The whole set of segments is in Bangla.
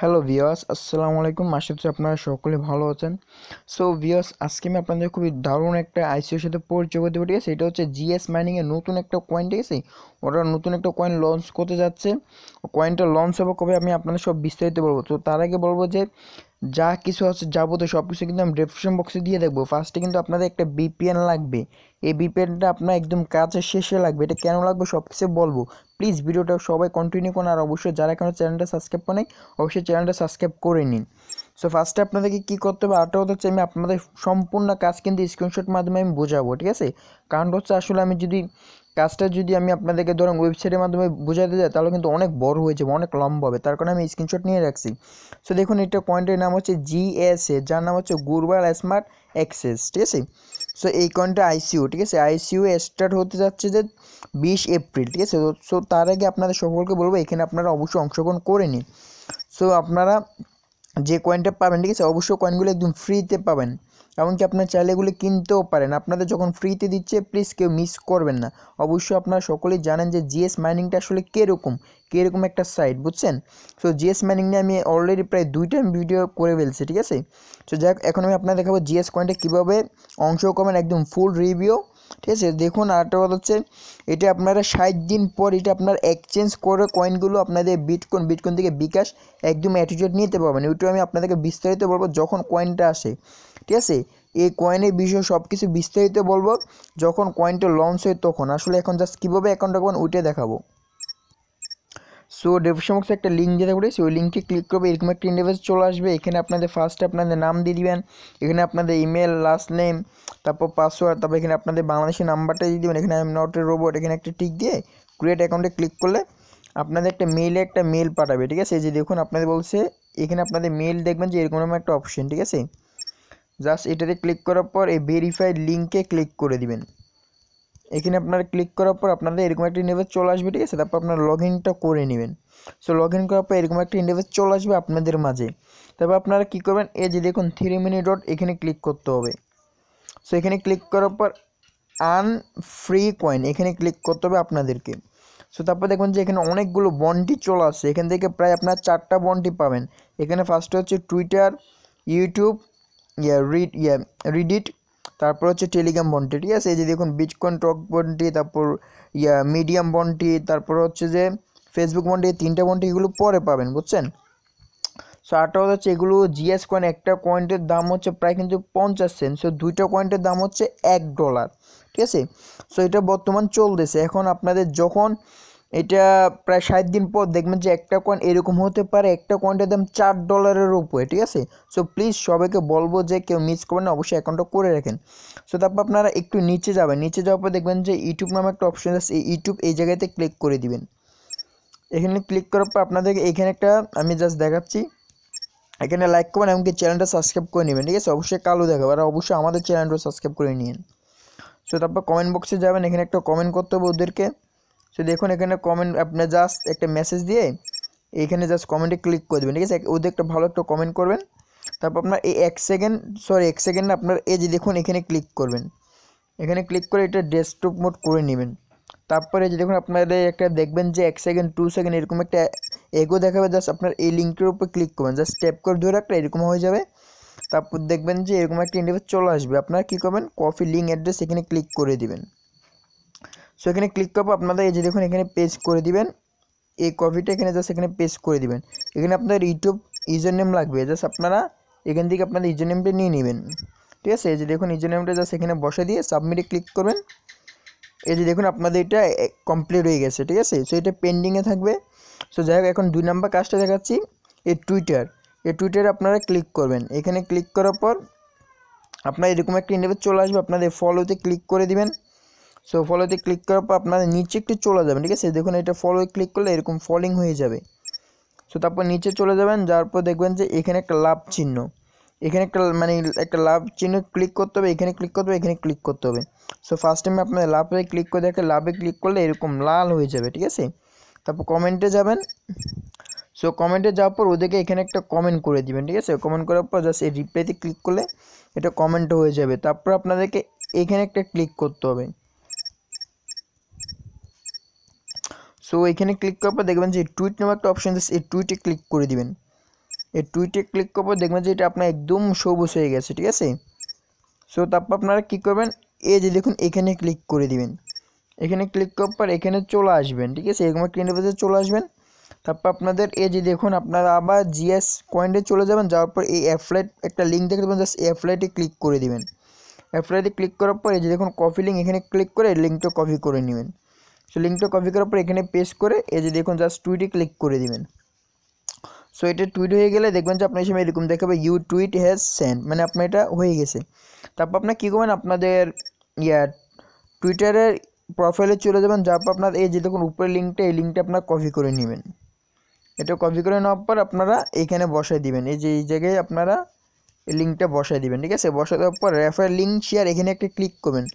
হ্যালো ভিওয়াস আসসালামু আলাইকুম আশা করছি আপনারা সকলে ভালো আছেন সো ভিওয়াস আজকে আমি আপনাদের খুবই দারুণ একটা আইসিওর সাথে পরিচয় করতে আছে সেটা হচ্ছে জিএস মাইনিংয়ের নতুন একটা কয়েন ঠিক আছে ওরা নতুন একটা কয়েন লঞ্চ করতে যাচ্ছে কয়েনটা লঞ্চ হবে কবে আমি আপনাদের সব বিস্তারিত বলবো তো তার আগে বলবো যে যা কিছু আছে যাবতীয় সব কিছু কিন্তু আমি ডেসক্রিপশন বক্সে দিয়ে দেখবো ফার্স্টে কিন্তু আপনাদের একটা বিপিএন লাগবে এই বিপিএনটা আপনার একদম কাজের শেষে লাগবে এটা কেন লাগবে সব কিছু বলবো প্লিজ ভিডিওটা সবাই কন্টিনিউ করুন আর অবশ্যই যারা এখনও চ্যানেলটা সাবস্ক্রাইব করে অবশ্যই চ্যানেলটা সাবস্ক্রাইব করে নিন সো ফার্স্টে আপনাদেরকে কী করতে হবে আরটা হচ্ছে আমি আপনাদের সম্পূর্ণ কাজ কিন্তু স্ক্রিনশট মাধ্যমে আমি বোঝাবো ঠিক আছে কারণ হচ্ছে আসলে আমি যদি কাজটা যদি আমি আপনাদেরকে ধরুন ওয়েবসাইটের মাধ্যমে বোঝাতে যাই তাহলে কিন্তু অনেক বড় হয়ে যাবে অনেক লম্বা হবে তার কারণে আমি স্ক্রিনশট নিয়ে রাখছি সো দেখুন এটা পয়েন্টের নাম হচ্ছে জিএসএ যার নাম হচ্ছে গুরবাল স্মার্ট অ্যাক্সেস ঠিক আছে সো এই কয়েনটা আইসিউ ঠিক আছে আইসিউ স্টার্ট হতে যাচ্ছে যে বিশ এপ্রিল ঠিক আছে সো তার আগে আপনাদের সকলকে বলবো এখানে আপনারা অবশ্যই অংশগ্রহণ করে নিন সো আপনারা যে কয়েনটা পাবেন ঠিক আছে অবশ্যই কয়েনগুলো একদম ফ্রিতে পাবেন এমনকি আপনার চাইলে এগুলো কিনতেও পারেন আপনাদের যখন ফ্রিতে দিচ্ছে প্লিজ কেউ মিস করবেন না অবশ্যই আপনারা সকলেই জানেন যে জিএস মাইনিংটা আসলে কীরকম কীরকম একটা সাইট বুঝছেন সো জিএস মাইনিং নিয়ে আমি অলরেডি প্রায় দুইটা ভিডিও করে ফেলছি ঠিক আছে সো যাই এখন আমি আপনাদের দেখাবো জিএস কয়েনটা কীভাবে অংশ করবেন একদম ফুল রিভিউ ঠিক আছে দেখুন আরেকটা কথা হচ্ছে এটা আপনারা ষাট দিন পর এটা আপনার এক্সচেঞ্জ করে কয়েনগুলো আপনাদের বিটকয়েন বিটকয়েন থেকে বিকাশ একদম অ্যাটিটিউড নিতে পারবেন ওইটা আমি আপনাদেরকে বিস্তারিত বলবো যখন কয়েনটা আসে ঠিক আছে এই কয়েনের বিষয়ে সব কিছু বিস্তারিত বলবো যখন কয়েনটা লঞ্চ হয় তখন আসলে এখন জাস্ট কীভাবে অ্যাকাউন্ট রাখবেন ওইটাই দেখাবো সো ডেভিশন বক্সে একটা লিঙ্ক যেতে সে সেই লিঙ্কে ক্লিক করবে এরকম একটা ইন্টারভেস চলে আসবে এখানে আপনাদের ফার্স্টে আপনাদের নাম দিয়ে দিবেন এখানে আপনাদের ইমেল লাস্ট নেম তারপর পাসওয়ার্ড তারপর এখানে আপনাদের বাংলাদেশের নাম্বারটা দিয়ে দেবেন এখানে আমি নট এ রোবট এখানে একটা টিক দিয়ে ক্রিয়েট অ্যাকাউন্টে ক্লিক করলে আপনাদের একটা মেইলে একটা মেল পাঠাবে ঠিক আছে যে দেখুন আপনাদের বলছে এখানে আপনাদের মেল দেখবেন যে এরকম একটা অপশন ঠিক আছে জাস্ট এটাতে ক্লিক করার পর এই ভেরিফাইড লিঙ্কে ক্লিক করে দিবেন এখানে আপনারা ক্লিক করার পর আপনাদের এরকম একটা ইন্টারভেস চলে আসবে ঠিক আছে তারপর আপনারা লগ ইনটা করে নেবেন সো লগ ইন করার পর এরকম একটা ইন্টারভেস চলে আসবে আপনাদের মাঝে তারপর আপনারা কী করবেন এই যে দেখুন থ্রি মিনি ডট এখানে ক্লিক করতে হবে সো এখানে ক্লিক করার পর আন ফ্রি কয়েন এখানে ক্লিক করতে হবে আপনাদেরকে সো তারপর দেখুন যে এখানে অনেকগুলো বন্ডি চলে আসছে এখান থেকে প্রায় আপনার চারটা বন্ডি পাবেন এখানে ফার্স্টে হচ্ছে টুইটার ইউটিউব ইয়া রিড ইয়া রিডিট তারপর হচ্ছে টেলিগ্রাম বন্ডটি ঠিক আছে এই যে দেখুন বিটকয়েন টক বন্ডটি তারপর ইয়া মিডিয়াম বন্ডটি তারপর হচ্ছে যে ফেসবুক বন্ডটি তিনটা বন্ডটি এগুলো পরে পাবেন বুঝছেন সো কথা হচ্ছে এগুলো জিএস কয়েন একটা কয়েন্টের দাম হচ্ছে প্রায় কিন্তু পঞ্চাশ সেন্ট সো দুইটা কয়েন্টের দাম হচ্ছে এক ডলার ঠিক আছে সো এটা বর্তমান চলতেছে এখন আপনাদের যখন এটা প্রায় ষাট দিন পর দেখবেন যে একটা কয়েন এরকম হতে পারে একটা কয়েন্ট দাম চার ডলারের উপরে ঠিক আছে সো প্লিজ সবাইকে বলবো যে কেউ মিস করবেন না অবশ্যই অ্যাকাউন্টটা করে রাখেন সো তারপর আপনারা একটু নিচে যাবেন নিচে যাওয়ার পর দেখবেন যে ইউটিউব নামে একটা অপশান আছে এই ইউটিউব এই জায়গাতে ক্লিক করে দিবেন এখানে ক্লিক করার পর আপনাদেরকে এখানে একটা আমি জাস্ট দেখাচ্ছি এখানে লাইক করবেন এমনকি চ্যানেলটা সাবস্ক্রাইব করে নেবেন ঠিক আছে অবশ্যই কালো দেখাবো আর অবশ্যই আমাদের চ্যানেলটা সাবস্ক্রাইব করে নিন সো তারপর কমেন্ট বক্সে যাবেন এখানে একটা কমেন্ট করতে হবে ওদেরকে তো দেখুন এখানে কমেন্ট আপনার জাস্ট একটা মেসেজ দিয়ে এখানে জাস্ট কমেন্টে ক্লিক করে দেবেন ঠিক আছে ওদের একটা ভালো একটা কমেন্ট করবেন তারপর আপনার এই এক সেকেন্ড সরি এক সেকেন্ড আপনার এই যে দেখুন এখানে ক্লিক করবেন এখানে ক্লিক করে এটা ডেস্কটপ মোড করে নেবেন তারপরে যে দেখুন আপনাদের একটা দেখবেন যে এক সেকেন্ড টু সেকেন্ড এরকম একটা এগো দেখাবে জাস্ট আপনার এই লিঙ্কের উপর ক্লিক করবেন জাস্ট স্টেপ করে ধরে রাখলে এরকম হয়ে যাবে তারপর দেখবেন যে এরকম একটা ইন্টারভিউ চলে আসবে আপনারা কী করবেন কফি লিঙ্ক অ্যাড্রেস এখানে ক্লিক করে দিবেন সো এখানে ক্লিক করবো আপনাদের এই যে দেখুন এখানে পেজ করে দিবেন এই কপিটা এখানে জাস্ট এখানে পেজ করে দিবেন এখানে আপনাদের ইউটিউব ইউজার নেম লাগবে জাস্ট আপনারা এখান থেকে আপনাদের ইউজার নেমটা নিয়ে নেবেন ঠিক আছে এই যে দেখুন ইউজার নেমটা জাস্ট এখানে বসে দিয়ে সাবমিটে ক্লিক করবেন এই যে দেখুন আপনাদের এটা কমপ্লিট হয়ে গেছে ঠিক আছে সো এটা পেন্ডিংয়ে থাকবে সো যাই হোক এখন দুই নাম্বার কাজটা দেখাচ্ছি এই টুইটার এই টুইটারে আপনারা ক্লিক করবেন এখানে ক্লিক করার পর আপনার এরকম একটা ইন্টারভিউ চলে আসবে আপনাদের ফলোতে ক্লিক করে দিবেন সো ফলোতে ক্লিক করার পর আপনারা নিচে একটু চলে যাবেন ঠিক আছে দেখুন এটা ফলো ক্লিক করলে এরকম ফলিং হয়ে যাবে সো তারপর নিচে চলে যাবেন যার পর দেখবেন যে এখানে একটা লাভ চিহ্ন এখানে একটা মানে একটা লাভ চিহ্ন ক্লিক করতে হবে এখানে ক্লিক করতে হবে এখানে ক্লিক করতে হবে সো ফার্স্ট টাইমে আপনার লাভে ক্লিক করে দেখে লাভে ক্লিক করলে এরকম লাল হয়ে যাবে ঠিক আছে তারপর কমেন্টে যাবেন সো কমেন্টে যাওয়ার পর ওদেরকে এখানে একটা কমেন্ট করে দিবেন ঠিক আছে কমেন্ট করার পর জাস্ট এই রিপ্লাইতে ক্লিক করলে এটা কমেন্ট হয়ে যাবে তারপর আপনাদেরকে এখানে একটা ক্লিক করতে হবে সো এখানে ক্লিক করার পর দেখবেন যে টুইট নামে একটা অপশন আছে এই টুইটে ক্লিক করে দিবেন এই টুইটে ক্লিক করার পর দেখবেন যে এটা আপনার একদম সবুজ হয়ে গেছে ঠিক আছে সো তারপর আপনারা কী করবেন এই যে দেখুন এখানে ক্লিক করে দিবেন এখানে ক্লিক করার পর এখানে চলে আসবেন ঠিক আছে এরকম একটা ইন্টারভেসে চলে আসবেন তারপর আপনাদের এই যে দেখুন আপনারা আবার জিএস কয়েন্টে চলে যাবেন যাওয়ার পর এই অ্যাপ্লাইট একটা লিঙ্ক দেখে দেবেন জাস্ট অ্যাপ্লাইটে ক্লিক করে দিবেন অ্যাপ্লাইতে ক্লিক করার পর এই যে দেখুন কপি লিঙ্ক এখানে ক্লিক করে লিঙ্কটা কপি করে নেবেন সো লিঙ্কটা কপি করার পর এখানে পেস্ট করে এই যে দেখুন জাস্ট টুইটে ক্লিক করে দিবেন সো এটা টুইট হয়ে গেলে দেখবেন যে আপনার সামনে এরকম দেখাবে ইউ টুইট হ্যাজ সেন্ট মানে আপনার এটা হয়ে গেছে তারপর আপনার কী করবেন আপনাদের ইয়া টুইটারের প্রোফাইলে চলে যাবেন যারপর আপনার এই যে দেখুন উপরের লিঙ্কটা এই লিঙ্কটা আপনার কপি করে নেবেন এটা কপি করে নেওয়ার পর আপনারা এখানে বসায় দিবেন এই যে এই জায়গায় আপনারা লিঙ্কটা বসায় দিবেন ঠিক আছে বসায় দেওয়ার পর রেফার লিঙ্ক শেয়ার এখানে একটা ক্লিক করবেন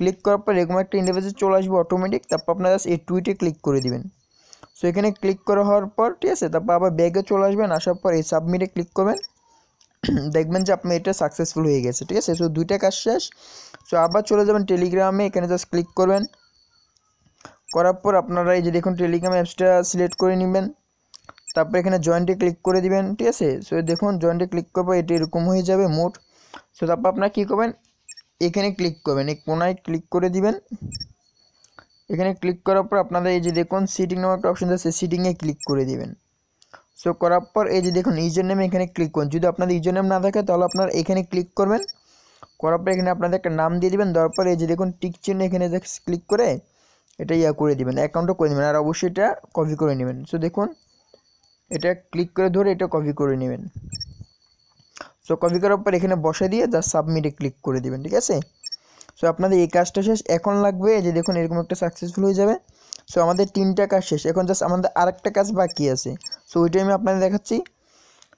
ক্লিক করার পর এরকম একটা ইন্টারভেসে চলে আসবে অটোমেটিক তারপর আপনার এই টুইটে ক্লিক করে দিবেন সো এখানে ক্লিক করা হওয়ার পর ঠিক আছে তারপর আবার ব্যাগে চলে আসবেন আসার পর এই সাবমিটে ক্লিক করবেন দেখবেন যে আপনার এটা সাকসেসফুল হয়ে গেছে ঠিক আছে সো দুইটা কাজ শেষ সো আবার চলে যাবেন টেলিগ্রামে এখানে জাস্ট ক্লিক করবেন করার পর আপনারা এই যে দেখুন টেলিগ্রাম অ্যাপসটা সিলেক্ট করে নেবেন তারপর এখানে জয়েন্টে ক্লিক করে দিবেন ঠিক আছে সো দেখুন জয়েন্টে ক্লিক করবো এটা এরকম হয়ে যাবে মোট সো তারপর আপনারা কী করবেন এখানে ক্লিক করবেন এই কোনায় ক্লিক করে দিবেন এখানে ক্লিক করার পর আপনাদের এই যে দেখুন সিটিং নামে একটা অপশন আছে সিটিংয়ে ক্লিক করে দিবেন সো করার পর এই যে দেখুন ইউজার নেম এখানে ক্লিক করুন যদি আপনাদের ইউজার নেম না থাকে তাহলে আপনার এখানে ক্লিক করবেন করার পর এখানে আপনাদের একটা নাম দিয়ে দেবেন দেওয়ার পর এই যে দেখুন টিক চিহ্ন এখানে ক্লিক করে এটা ইয়া করে দিবেন অ্যাকাউন্টও করে দিবেন আর অবশ্যই এটা কপি করে নেবেন সো দেখুন এটা ক্লিক করে ধরে এটা কপি করে নেবেন সো কপি করার পর এখানে বসে দিয়ে জাস্ট সাবমিটে ক্লিক করে দেবেন ঠিক আছে সো আপনাদের এই কাজটা শেষ এখন লাগবে যে দেখুন এরকম একটা সাকসেসফুল হয়ে যাবে সো আমাদের তিনটা কাজ শেষ এখন জাস্ট আমাদের আরেকটা কাজ বাকি আছে সো ওইটা আমি আপনাদের দেখাচ্ছি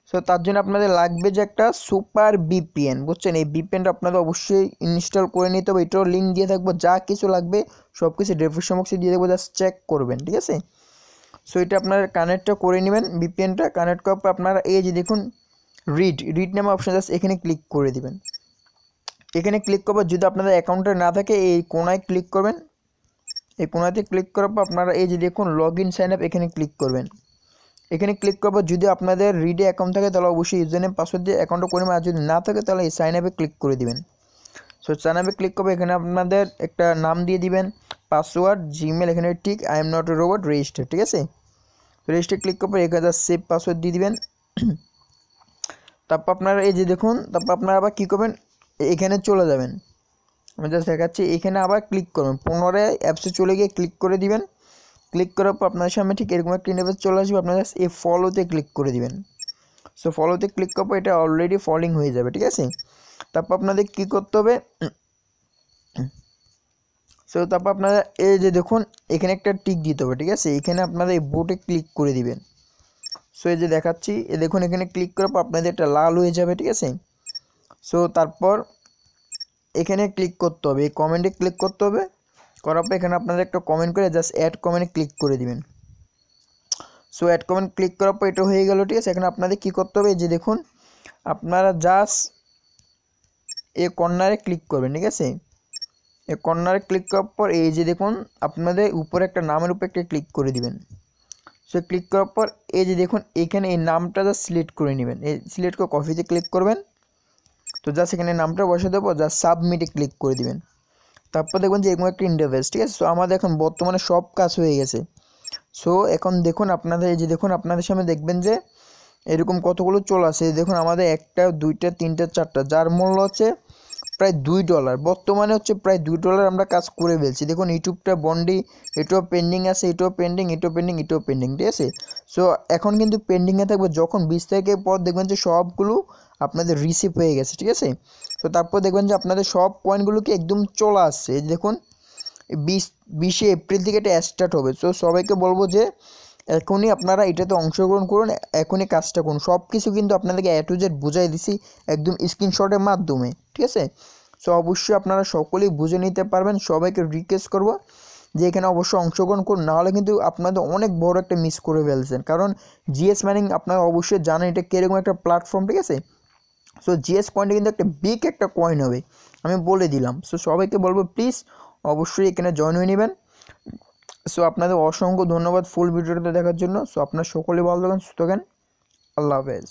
সো তার জন্য আপনাদের লাগবে যে একটা সুপার বিপিএন বুঝছেন এই বিপিএনটা আপনাদের অবশ্যই ইনস্টল করে নিতে হবে এটারও লিঙ্ক দিয়ে থাকবো যা কিছু লাগবে সব কিছু ডেসক্রিপশন বক্সে দিয়ে দেবো জাস্ট চেক করবেন ঠিক আছে সো এটা আপনারা কানেক্টটা করে নেবেন বিপিএনটা কানেক্ট করার পর আপনারা এই যে দেখুন রিড রিড নামে অপশন জাস্ট এখানে ক্লিক করে দিবেন এখানে ক্লিক করবার যদি আপনাদের অ্যাকাউন্টে না থাকে এই কোনায় ক্লিক করবেন এই কোনাতে ক্লিক করার পর আপনারা এই যে দেখুন লগ ইন সাইন আপ এখানে ক্লিক করবেন এখানে ক্লিক করবো যদি আপনাদের রিডে অ্যাকাউন্ট থাকে তাহলে অবশ্যই ইউজার পাসওয়ার্ড দিয়ে অ্যাকাউন্টটা করবেন আর যদি না থাকে তাহলে এই সাইন আপে ক্লিক করে দিবেন সো সাইন আপে ক্লিক করবে এখানে আপনাদের একটা নাম দিয়ে দিবেন পাসওয়ার্ড জিমেল এখানে ঠিক I am not a robot register ঠিক আছে রেজিস্টার ক্লিক করবে এখানে সেভ পাসওয়ার্ড দিয়ে দিবেন তারপর আপনারা এই যে দেখুন তারপর আপনারা আবার কী করবেন এখানে চলে যাবেন আমি জাস্ট দেখাচ্ছি এখানে আবার ক্লিক করবেন পুনরায় অ্যাপসে চলে গিয়ে ক্লিক করে দিবেন ক্লিক করার পর আপনার সামনে ঠিক এরকম একটা ইন্টারফেস চলে আসবে আপনারা এই ফলোতে ক্লিক করে দিবেন সো ফলোতে ক্লিক করার পর এটা অলরেডি ফলিং হয়ে যাবে ঠিক আছে তারপর আপনাদের কি করতে হবে সো তারপর আপনারা এই যে দেখুন এখানে একটা টিক দিতে হবে ঠিক আছে এখানে আপনারা এই বোটে ক্লিক করে দিবেন সো এই যে দেখাচ্ছি এ দেখুন এখানে ক্লিক করার পর আপনাদের একটা লাল হয়ে যাবে ঠিক আছে সো তারপর এখানে ক্লিক করতে হবে এই কমেন্টে ক্লিক করতে হবে করার পর এখানে আপনারা একটা কমেন্ট করে জাস্ট অ্যাড কমেন্ট ক্লিক করে দিবেন সো অ্যাড কমেন্ট ক্লিক করার পর এটা হয়ে গেল ঠিক আছে এখানে আপনাদের কী করতে হবে যে দেখুন আপনারা জাস্ট এ কর্নারে ক্লিক করবেন ঠিক আছে এ কর্নারে ক্লিক করার পর এই যে দেখুন আপনাদের উপরে একটা নামের উপরে একটা ক্লিক করে দিবেন সো ক্লিক করার পর এই যে দেখুন এখানে এই নামটা জাস্ট সিলেক্ট করে নেবেন এই সিলেক্ট করে কফিতে ক্লিক করবেন তো জাস্ট এখানে নামটা বসে দেবো জাস্ট সাবমিটে ক্লিক করে দিবেন তারপর দেখবেন যে এরকম একটা ইন্টারভেস ঠিক আছে সো আমাদের এখন বর্তমানে সব কাজ হয়ে গেছে সো এখন দেখুন আপনাদের এই যে দেখুন আপনাদের সামনে দেখবেন যে এরকম কতগুলো চলে আসে দেখুন আমাদের একটা দুইটা তিনটা চারটা যার মূল্য হচ্ছে প্রায় দুই ডলার বর্তমানে হচ্ছে প্রায় দুই ডলার আমরা কাজ করে ফেলছি দেখুন ইউটিউবটা বন্ডি এটাও পেন্ডিং আছে এটাও পেন্ডিং এটাও পেন্ডিং এটাও পেন্ডিং ঠিক আছে সো এখন কিন্তু পেন্ডিংয়ে থাকবে যখন বিশ তারিখের পর দেখবেন যে সবগুলো আপনাদের রিসিভ হয়ে গেছে ঠিক আছে তো তারপর দেখবেন যে আপনাদের সব পয়েন্টগুলোকে একদম চলে আসছে দেখুন বিশ বিশে এপ্রিল থেকে এটা স্টার্ট হবে সো সবাইকে বলবো যে এখনই আপনারা এটাতে অংশগ্রহণ করুন এখনই কাজটা করুন সব কিছু কিন্তু আপনাদেরকে এ টু জেড বুঝাই দিছি একদম স্ক্রিনশটের মাধ্যমে ঠিক আছে সো অবশ্যই আপনারা সকলেই বুঝে নিতে পারবেন সবাইকে রিকোয়েস্ট করব যে এখানে অবশ্যই অংশগ্রহণ করুন নাহলে কিন্তু আপনাদের অনেক বড় একটা মিস করে ফেলছেন কারণ জিএস ম্যানিং আপনারা অবশ্যই জানেন এটা কীরকম একটা প্ল্যাটফর্ম ঠিক আছে সো জিএস কয়েনটা কিন্তু একটা বিগ একটা কয়েন হবে আমি বলে দিলাম সো সবাইকে বলবো প্লিজ অবশ্যই এখানে জয়েন হয়ে নেবেন সো আপনাদের অসংখ্য ধন্যবাদ ফুল ভিডিওটা দেখার জন্য সো আপনার সকলে ভালো থাকেন সুস্থ থাকেন আল্লাহ হাফেজ